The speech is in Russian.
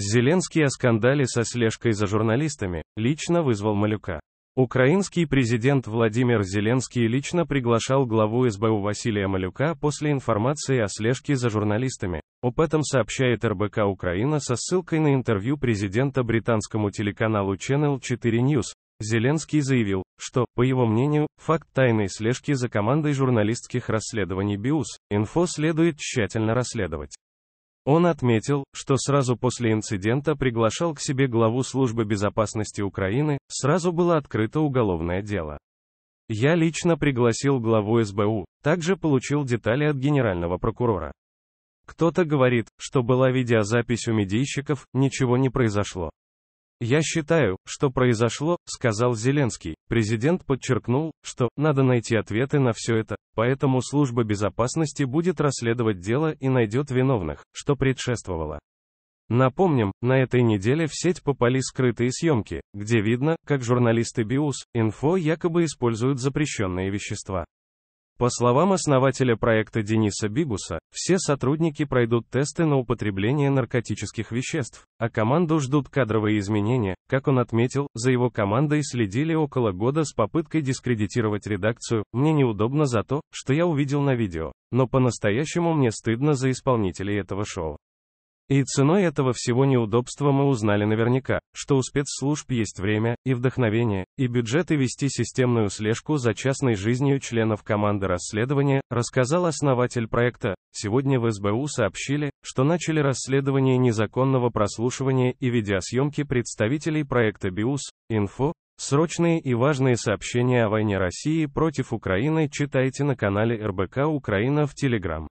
Зеленский о скандале со слежкой за журналистами, лично вызвал Малюка. Украинский президент Владимир Зеленский лично приглашал главу СБУ Василия Малюка после информации о слежке за журналистами. Об этом сообщает РБК Украина со ссылкой на интервью президента британскому телеканалу Channel 4 News. Зеленский заявил, что, по его мнению, факт тайной слежки за командой журналистских расследований БИУС, инфо следует тщательно расследовать. Он отметил, что сразу после инцидента приглашал к себе главу Службы безопасности Украины, сразу было открыто уголовное дело. Я лично пригласил главу СБУ, также получил детали от генерального прокурора. Кто-то говорит, что была видеозапись у медийщиков, ничего не произошло. Я считаю, что произошло, сказал Зеленский. Президент подчеркнул, что надо найти ответы на все это, поэтому служба безопасности будет расследовать дело и найдет виновных, что предшествовало. Напомним, на этой неделе в сеть попали скрытые съемки, где видно, как журналисты Биус, Инфо якобы используют запрещенные вещества. По словам основателя проекта Дениса Бигуса, все сотрудники пройдут тесты на употребление наркотических веществ, а команду ждут кадровые изменения. Как он отметил, за его командой следили около года с попыткой дискредитировать редакцию. Мне неудобно за то, что я увидел на видео, но по-настоящему мне стыдно за исполнителей этого шоу. И ценой этого всего неудобства мы узнали наверняка, что у спецслужб есть время, и вдохновение, и бюджеты вести системную слежку за частной жизнью членов команды расследования, рассказал основатель проекта. Сегодня в СБУ сообщили, что начали расследование незаконного прослушивания и видеосъемки представителей проекта БИУС, Инфо, Срочные и важные сообщения о войне России против Украины читайте на канале РБК Украина в Телеграм.